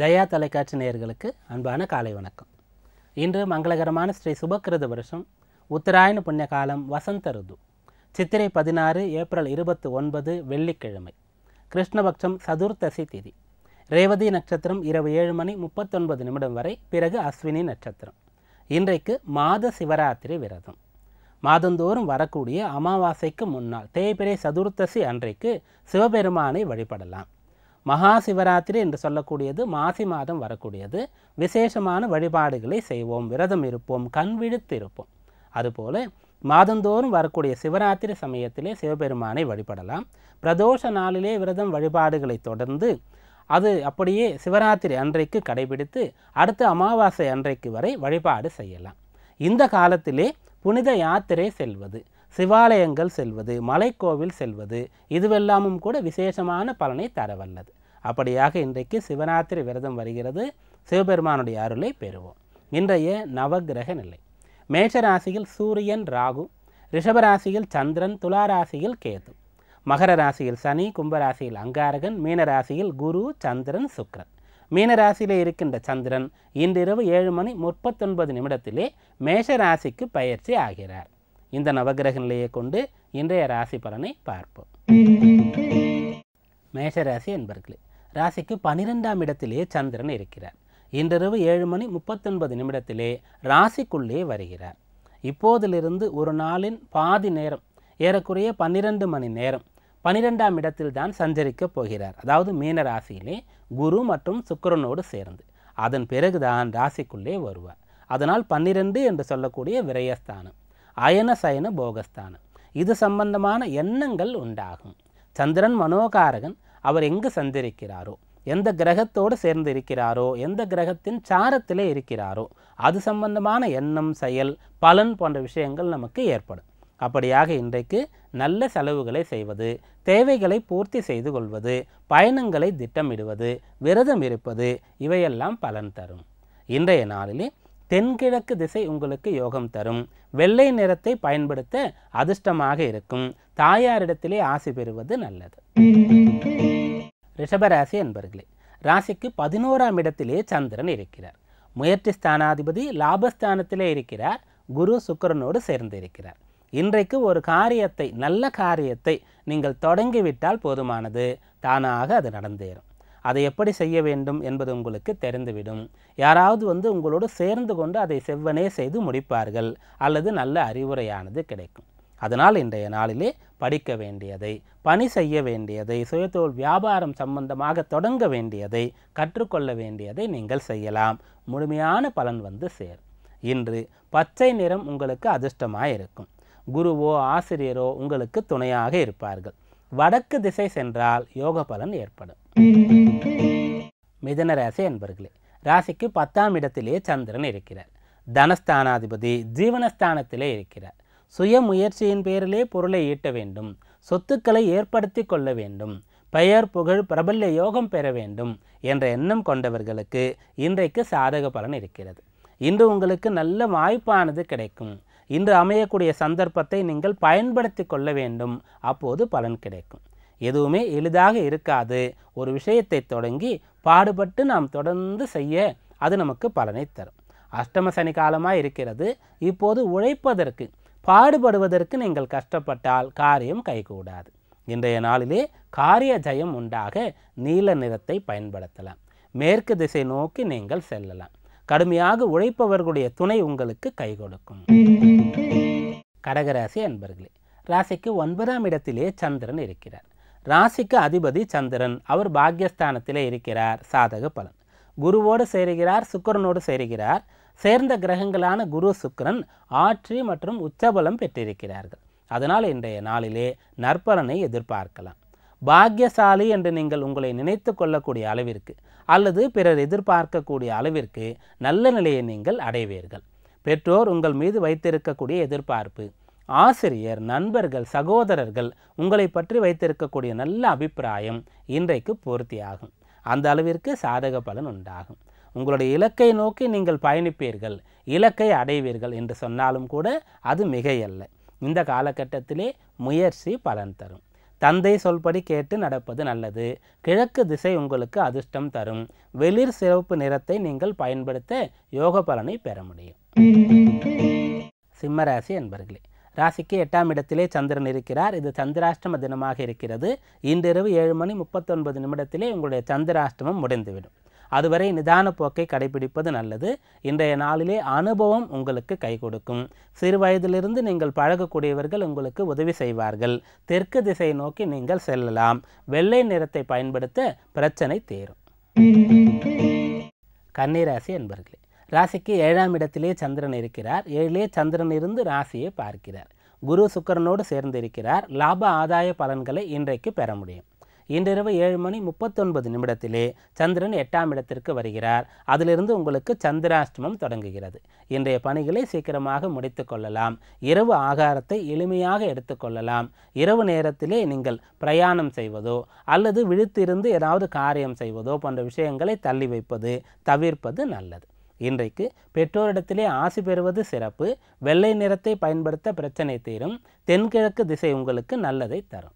ஜெயா தொலைக்காட்சி நேயர்களுக்கு அன்பான காலை வணக்கம் இன்று மங்களகரமான ஸ்ரீ சுபக்கிருத வருஷம் உத்தராயண புண்ணிய காலம் வசந்த ருது சித்திரை பதினாறு ஏப்ரல் இருபத்தி ஒன்பது வெள்ளிக்கிழமை கிருஷ்ணபக்ஷம் சதுர்த்தசி திதி ரேவதி நட்சத்திரம் இரவு ஏழு மணி முப்பத்தொன்பது நிமிடம் வரை பிறகு அஸ்வினி நட்சத்திரம் இன்றைக்கு மாத சிவராத்திரி விரதம் மாதந்தோறும் வரக்கூடிய அமாவாசைக்கு முன்னால் தேய்பிரை சதுர்த்தசி அன்றைக்கு சிவபெருமானை வழிபடலாம் மகா சிவராத்திரி என்று சொல்லக்கூடியது மாசி மாதம் வரக்கூடியது விசேஷமான வழிபாடுகளை செய்வோம் விரதம் இருப்போம் கண் விழித்து இருப்போம் அதுபோல் மாதந்தோறும் வரக்கூடிய சிவராத்திரி சமயத்திலே சிவபெருமானை வழிபடலாம் பிரதோஷ நாளிலே விரதம் வழிபாடுகளை தொடர்ந்து அது அப்படியே சிவராத்திரி அன்றைக்கு கடைபிடித்து அடுத்த அமாவாசை அன்றைக்கு வரை வழிபாடு செய்யலாம் இந்த காலத்திலே புனித யாத்திரை செல்வது சிவாலயங்கள் செல்வது மலைக்கோவில் செல்வது இதுவெல்லாமும் கூட விசேஷமான பலனை தரவல்லது அப்படியாக இன்றைக்கு சிவராத்திரி விரதம் வருகிறது சிவபெருமானுடைய அருளை பெறுவோம் இன்றைய நவகிரக நிலை மேஷராசியில் சூரியன் ராகு ரிஷபராசியில் சந்திரன் துளாராசியில் கேது மகர ராசியில் சனி கும்பராசியில் அங்காரகன் மீனராசியில் குரு சந்திரன் சுக்ரன் மீனராசியிலே இருக்கின்ற சந்திரன் இன்றிரவு ஏழு மணி முப்பத்தொன்பது நிமிடத்திலே மேஷராசிக்கு பயிற்சி ஆகிறார் இந்த நவகிரக நிலையை கொண்டு இன்றைய ராசி பலனை பார்ப்போம் மேஷராசி என்பர்களே ராசிக்கு பனிரெண்டாம் இடத்திலே சந்திரன் இருக்கிறார் இன்றிரவு ஏழு மணி முப்பத்தொன்பது நிமிடத்திலே ராசிக்குள்ளே வருகிறார் இப்போதிலிருந்து ஒரு நாளின் பாதி நேரம் ஏறக்குறைய பன்னிரண்டு மணி நேரம் பனிரெண்டாம் இடத்தில் தான் சஞ்சரிக்கப் போகிறார் அதாவது மீன ராசியிலே குரு மற்றும் சுக்கரனோடு சேர்ந்து அதன் பிறகுதான் ராசிக்குள்ளே வருவார் அதனால் பன்னிரெண்டு என்று சொல்லக்கூடிய விரயஸ்தானம் அயன சயன போகஸ்தானம் இது சம்பந்தமான எண்ணங்கள் உண்டாகும் சந்திரன் மனோகாரகன் அவர் எங்கு சந்திருக்கிறாரோ எந்த கிரகத்தோடு சேர்ந்து இருக்கிறாரோ எந்த கிரகத்தின் சாரத்திலே இருக்கிறாரோ அது சம்பந்தமான எண்ணம் செயல் பலன் போன்ற விஷயங்கள் நமக்கு ஏற்படும் அப்படியாக இன்றைக்கு நல்ல செலவுகளை செய்வது தேவைகளை பூர்த்தி செய்து கொள்வது பயணங்களை திட்டமிடுவது விரதம் இருப்பது இவையெல்லாம் பலன் தரும் இன்றைய நாளிலே தென்கிழக்கு திசை உங்களுக்கு யோகம் தரும் வெள்ளை நிறத்தை பயன்படுத்த அதிர்ஷ்டமாக இருக்கும் தாயாரிடத்திலே ஆசை பெறுவது நல்லது ரிஷபராசி என்பர்களே ராசிக்கு பதினோராம் இடத்திலே சந்திரன் இருக்கிறார் முயற்சி ஸ்தானாதிபதி லாபஸ்தானத்திலே இருக்கிறார் குரு சுக்கரனோடு சேர்ந்து இருக்கிறார் இன்றைக்கு ஒரு காரியத்தை நல்ல காரியத்தை நீங்கள் தொடங்கிவிட்டால் போதுமானது தானாக அது நடந்தேறும் அதை எப்படி செய்ய வேண்டும் என்பது உங்களுக்கு தெரிந்துவிடும் யாராவது வந்து உங்களோடு சேர்ந்து கொண்டு அதை செவ்வனே செய்து முடிப்பார்கள் அல்லது நல்ல அறிவுரையானது கிடைக்கும் அதனால் இன்றைய நாளிலே படிக்க வேண்டியதை பணி செய்ய வேண்டியதை சுயத்தொழில் வியாபாரம் சம்பந்தமாக தொடங்க வேண்டியதை கற்றுக்கொள்ள வேண்டியதை நீங்கள் செய்யலாம் முழுமையான பலன் வந்து சேர் இன்று பச்சை நிறம் உங்களுக்கு அதிர்ஷ்டமாக இருக்கும் குருவோ ஆசிரியரோ உங்களுக்கு துணையாக இருப்பார்கள் வடக்கு திசை சென்றால் யோக பலன் ஏற்படும் மிதன ராசி அன்பர்களே ராசிக்கு பத்தாம் இடத்திலே சந்திரன் இருக்கிறார் தனஸ்தானாதிபதி ஜீவனஸ்தானத்திலே இருக்கிறார் சுய முயற்சியின் பேரிலே பொருளை ஈட்ட வேண்டும் சொத்துக்களை ஏற்படுத்தி கொள்ள வேண்டும் பெயர் புகழ் பிரபல்ய யோகம் பெற வேண்டும் என்ற எண்ணம் கொண்டவர்களுக்கு இன்றைக்கு சாதக பலன் இருக்கிறது இன்று உங்களுக்கு நல்ல வாய்ப்பானது கிடைக்கும் இன்று அமையக்கூடிய சந்தர்ப்பத்தை நீங்கள் பயன்படுத்தி கொள்ள வேண்டும் அப்போது பலன் கிடைக்கும் எதுவுமே எளிதாக இருக்காது ஒரு விஷயத்தை தொடங்கி பாடுபட்டு நாம் தொடர்ந்து செய்ய அது நமக்கு பலனை தரும் அஷ்டம சனி காலமாக இருக்கிறது இப்போது உழைப்பதற்கு பாடுபடுவதற்கு நீங்கள் கஷ்டப்பட்டால் காரியம் கைகூடாது இன்றைய நாளிலே காரிய ஜயம் உண்டாக நீல நிறத்தை பயன்படுத்தலாம் மேற்கு திசை நோக்கி நீங்கள் செல்லலாம் கடுமையாக உழைப்பவர்களுடைய துணை உங்களுக்கு கை கொடுக்கும் கடகராசி அன்பர்களே ராசிக்கு ஒன்பதாம் இடத்திலே சந்திரன் இருக்கிறார் ராசிக்கு அதிபதி சந்திரன் அவர் பாக்யஸ்தானத்தில் இருக்கிறார் சாதக பலன் குருவோடு சேருகிறார் சுக்கரனோடு சேருகிறார் சேர்ந்த கிரகங்களான குரு சுக்கரன் ஆற்றி மற்றும் உச்சபலம் பெற்றிருக்கிறார்கள் அதனால் இன்றைய நாளிலே நற்பலனை எதிர்பார்க்கலாம் பாக்யசாலி என்று நீங்கள் உங்களை நினைத்து கொள்ளக்கூடிய அளவிற்கு அல்லது பிறர் எதிர்பார்க்கக்கூடிய அளவிற்கு நல்ல நிலையை நீங்கள் அடைவீர்கள் பெற்றோர் உங்கள் மீது வைத்திருக்கக்கூடிய எதிர்பார்ப்பு ஆசிரியர் நண்பர்கள் சகோதரர்கள் உங்களை பற்றி வைத்திருக்கக்கூடிய நல்ல அபிப்பிராயம் இன்றைக்கு பூர்த்தியாகும் அந்த அளவிற்கு சாதக பலன் உண்டாகும் உங்களுடைய இலக்கை நோக்கி நீங்கள் பயணிப்பீர்கள் இலக்கை அடைவீர்கள் என்று சொன்னாலும் கூட அது மிகையல்ல இந்த காலகட்டத்திலே முயற்சி பலன் தரும் தந்தை சொல்படி கேட்டு நடப்பது நல்லது கிழக்கு திசை உங்களுக்கு அதிர்ஷ்டம் தரும் வெளிர் சிவப்பு நிறத்தை நீங்கள் பயன்படுத்த யோக பலனை பெற முடியும் சிம்மராசி என்பர்களே ராசிக்கு எட்டாம் இடத்திலே சந்திரன் இருக்கிறார் இது சந்திராஷ்டம தினமாக இருக்கிறது இன்றிரவு ஏழு மணி முப்பத்தொன்பது நிமிடத்திலே உங்களுடைய சந்திராஷ்டமம் முடிந்துவிடும் அதுவரை நிதான போக்கை கடைபிடிப்பது நல்லது இன்றைய நாளிலே அனுபவம் உங்களுக்கு கை கொடுக்கும் சிறு வயதிலிருந்து நீங்கள் பழகக்கூடியவர்கள் உங்களுக்கு உதவி செய்வார்கள் தெற்கு திசை நோக்கி நீங்கள் செல்லலாம் வெள்ளை நிறத்தை பயன்படுத்த பிரச்சனை தேரும் கன்னிராசி என்பர்களே ராசிக்கு ஏழாம் இடத்திலே சந்திரன் இருக்கிறார் ஏழிலே சந்திரன் இருந்து ராசியை பார்க்கிறார் குரு சுக்கரனோடு சேர்ந்து இருக்கிறார் லாப ஆதாய பலன்களை இன்றைக்கு பெற முடியும் இன்றிரவு ஏழு மணி முப்பத்தொன்பது நிமிடத்திலே சந்திரன் எட்டாம் இடத்திற்கு வருகிறார் அதிலிருந்து உங்களுக்கு சந்திராஷ்டமம் தொடங்குகிறது இன்றைய பணிகளை சீக்கிரமாக முடித்து கொள்ளலாம் இரவு ஆகாரத்தை எளிமையாக எடுத்துக்கொள்ளலாம் இரவு நேரத்திலே நீங்கள் பிரயாணம் செய்வதோ அல்லது விழித்திருந்து ஏதாவது காரியம் செய்வதோ போன்ற விஷயங்களை தள்ளி வைப்பது தவிர்ப்பது நல்லது இன்றைக்கு பெற்றோரிடத்திலே ஆசி பெறுவது சிறப்பு வெள்ளை நிறத்தை பயன்படுத்த பிரச்சனை தீரும் தென்கிழக்கு திசை உங்களுக்கு நல்லதை தரும்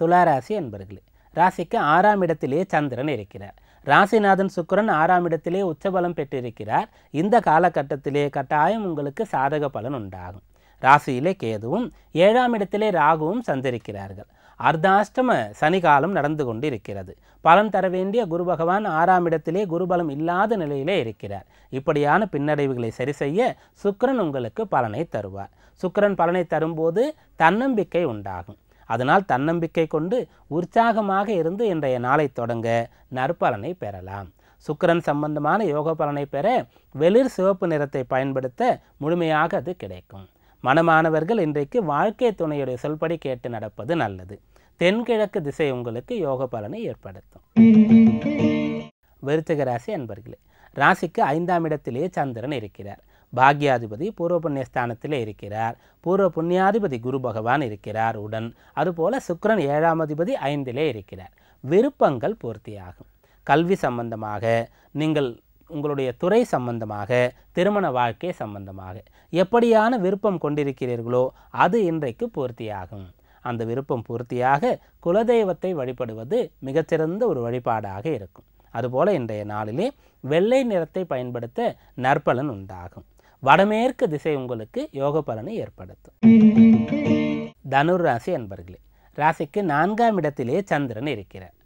துளாராசி என்பர்களே ராசிக்கு ஆறாம் இடத்திலே சந்திரன் இருக்கிறார் ராசிநாதன் சுக்கரன் ஆறாம் இடத்திலே உச்சபலம் பெற்றிருக்கிறார் இந்த காலகட்டத்திலே கட்டாயம் உங்களுக்கு சாதக பலன் உண்டாகும் ராசியிலே கேதுவும் ஏழாம் இடத்திலே ராகுவும் சந்திருக்கிறார்கள் அர்த்தாஷ்டம சனிகாலம் நடந்து கொண்டு இருக்கிறது பலன் தர வேண்டிய குரு பகவான் ஆறாம் இடத்திலே குருபலம் இல்லாத நிலையிலே இருக்கிறார் இப்படியான பின்னடைவுகளை சரி செய்ய சுக்கரன் உங்களுக்கு பலனை தருவார் சுக்கரன் பலனை தரும்போது தன்னம்பிக்கை உண்டாகும் அதனால் தன்னம்பிக்கை கொண்டு உற்சாகமாக இருந்து இன்றைய நாளை தொடங்க நற்பலனை பெறலாம் சுக்கரன் சம்பந்தமான யோக பலனை பெற வெளிர் சிவப்பு நிறத்தை பயன்படுத்த முழுமையாக அது கிடைக்கும் மனமானவர்கள் இன்றைக்கு வாழ்க்கை துணையுடைய சொல்படி கேட்டு நடப்பது நல்லது தென்கிழக்கு திசை உங்களுக்கு யோக பலனை ஏற்படுத்தும் விருச்சக ராசி அன்பர்களே ராசிக்கு ஐந்தாம் இடத்திலேயே சந்திரன் இருக்கிறார் பாக்யாதிபதி பூர்வ புண்ணியஸ்தானத்தில் இருக்கிறார் பூர்வ புண்ணியாதிபதி குரு பகவான் இருக்கிறார் உடன் அதுபோல சுக்கரன் ஏழாம் அதிபதி ஐந்திலே இருக்கிறார் விருப்பங்கள் பூர்த்தியாகும் கல்வி சம்பந்தமாக நீங்கள் உங்களுடைய துறை சம்பந்தமாக திருமண வாழ்க்கை சம்பந்தமாக எப்படியான விருப்பம் கொண்டிருக்கிறீர்களோ அது இன்றைக்கு பூர்த்தியாகும் அந்த விருப்பம் பூர்த்தியாக குலதெய்வத்தை வழிபடுவது மிகச்சிறந்த ஒரு வழிபாடாக இருக்கும் அதுபோல இன்றைய நாளிலே வெள்ளை நிறத்தை பயன்படுத்த நற்பலன் உண்டாகும் வடமேற்கு திசை உங்களுக்கு யோக பலனை ஏற்படுத்தும் தனுர் ராசி அன்பர்களே ராசிக்கு நான்காம் இடத்திலே சந்திரன் இருக்கிறார்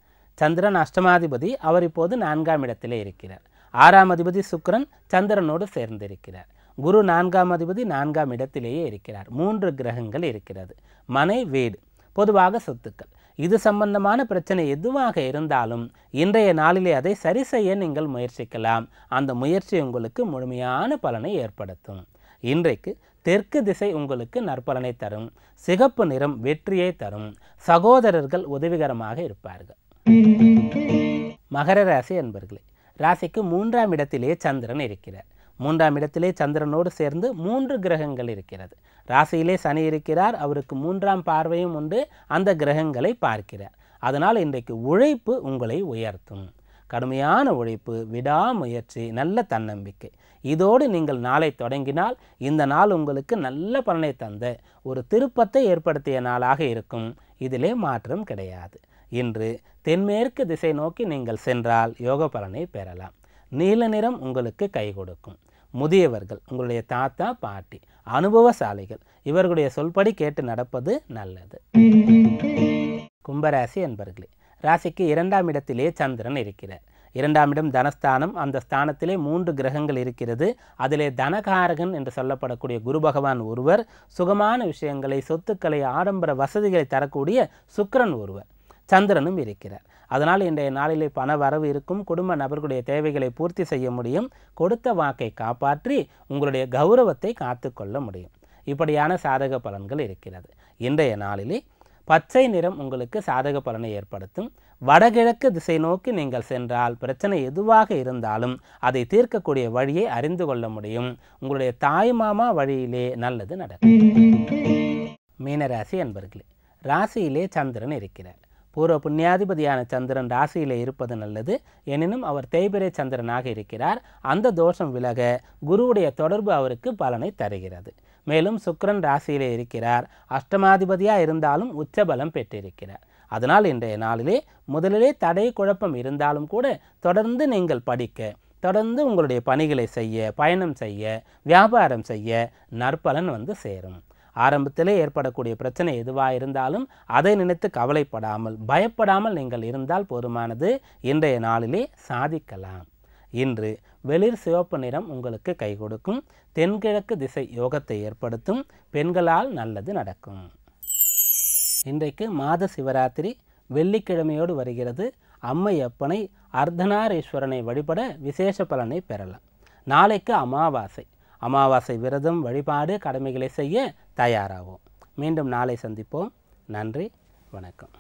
சந்திரன் அஷ்டமாதிபதி அவர் இப்போது நான்காம் இடத்திலே இருக்கிறார் ஆறாம் அதிபதி சுக்கரன் சந்திரனோடு சேர்ந்திருக்கிறார் குரு நான்காம் அதிபதி நான்காம் இடத்திலேயே இருக்கிறார் மூன்று கிரகங்கள் இருக்கிறது மனை வீடு பொதுவாக சொத்துக்கள் இது சம்பந்தமான பிரச்சனை எதுவாக இருந்தாலும் இன்றைய நாளிலே அதை சரி செய்ய நீங்கள் முயற்சிக்கலாம் அந்த முயற்சி உங்களுக்கு முழுமையான பலனை ஏற்படுத்தும் இன்றைக்கு தெற்கு திசை உங்களுக்கு நற்பலனை தரும் சிகப்பு நிறம் வெற்றியை தரும் சகோதரர்கள் உதவிகரமாக இருப்பார்கள் மகர ராசி என்பர்களே ராசிக்கு மூன்றாம் இடத்திலே சந்திரன் இருக்கிறார் மூன்றாம் இடத்திலே சந்திரனோடு சேர்ந்து மூன்று கிரகங்கள் இருக்கிறது ராசியிலே சனி இருக்கிறார் அவருக்கு மூன்றாம் பார்வையும் உண்டு அந்த கிரகங்களை பார்க்கிறார் அதனால் இன்றைக்கு உழைப்பு உங்களை உயர்த்தும் கடுமையான உழைப்பு விடாமுயற்சி நல்ல தன்னம்பிக்கை இதோடு நீங்கள் நாளை தொடங்கினால் இந்த நாள் உங்களுக்கு நல்ல பலனை தந்த ஒரு திருப்பத்தை ஏற்படுத்திய நாளாக இருக்கும் இதிலே மாற்றம் கிடையாது இன்று தென்மேற்கு திசை நோக்கி நீங்கள் சென்றால் யோக பலனை பெறலாம் நீல நிறம் உங்களுக்கு கை கொடுக்கும் முதியவர்கள் உங்களுடைய தாத்தா பாட்டி அனுபவசாலிகள் இவர்களுடைய சொல்படி கேட்டு நடப்பது நல்லது கும்பராசி என்பர்களே ராசிக்கு இரண்டாம் இடத்திலே சந்திரன் இருக்கிறார் இரண்டாம் இடம் தனஸ்தானம் அந்த ஸ்தானத்திலே மூன்று கிரகங்கள் இருக்கிறது அதிலே தனகாரகன் என்று சொல்லப்படக்கூடிய குரு பகவான் ஒருவர் சுகமான விஷயங்களை சொத்துக்களை ஆடம்பர வசதிகளை தரக்கூடிய சுக்கரன் ஒருவர் சந்திரனும் இருக்கிறார் அதனால் இன்றைய நாளிலே பண வரவு இருக்கும் குடும்ப நபர்களுடைய தேவைகளை பூர்த்தி செய்ய முடியும் கொடுத்த வாக்கை காப்பாற்றி உங்களுடைய கௌரவத்தை காத்து கொள்ள முடியும் இப்படியான சாதக பலன்கள் இருக்கிறது இன்றைய நாளிலே பச்சை நிறம் உங்களுக்கு சாதக பலனை ஏற்படுத்தும் வடகிழக்கு திசை நோக்கி நீங்கள் சென்றால் பிரச்சனை எதுவாக இருந்தாலும் அதை தீர்க்கக்கூடிய வழியை அறிந்து கொள்ள முடியும் உங்களுடைய தாய் மாமா வழியிலே நல்லது நடக்கும் மீனராசி அன்பர்களே ராசியிலே சந்திரன் இருக்கிறார் பூர்வ புண்ணியாதிபதியான சந்திரன் ராசியில் இருப்பது நல்லது எனினும் அவர் தேய்பிரை சந்திரனாக இருக்கிறார் அந்த தோஷம் விலக குருவுடைய தொடர்பு அவருக்கு பலனை தருகிறது மேலும் சுக்கரன் ராசியிலே இருக்கிறார் அஷ்டமாதிபதியாக இருந்தாலும் உச்சபலம் பெற்றிருக்கிறார் அதனால் இன்றைய நாளிலே முதலிலே தடை குழப்பம் இருந்தாலும் கூட தொடர்ந்து நீங்கள் படிக்க தொடர்ந்து உங்களுடைய பணிகளை செய்ய பயணம் செய்ய வியாபாரம் செய்ய நற்பலன் வந்து சேரும் ஆரம்பத்திலே ஏற்படக்கூடிய பிரச்சனை எதுவாக இருந்தாலும் அதை நினைத்து கவலைப்படாமல் பயப்படாமல் நீங்கள் இருந்தால் போதுமானது இன்றைய நாளிலே சாதிக்கலாம் இன்று வெளிர் சிவப்பு நிறம் உங்களுக்கு கை கொடுக்கும் தென்கிழக்கு திசை யோகத்தை ஏற்படுத்தும் பெண்களால் நல்லது நடக்கும் இன்றைக்கு மாத சிவராத்திரி வெள்ளிக்கிழமையோடு வருகிறது அம்மை அப்பனை வழிபட விசேஷ பலனை பெறலாம் நாளைக்கு அமாவாசை அமாவாசை விரதம் வழிபாடு கடமைகளை செய்ய தயாராகும் மீண்டும் நாளை சந்திப்போம் நன்றி வணக்கம்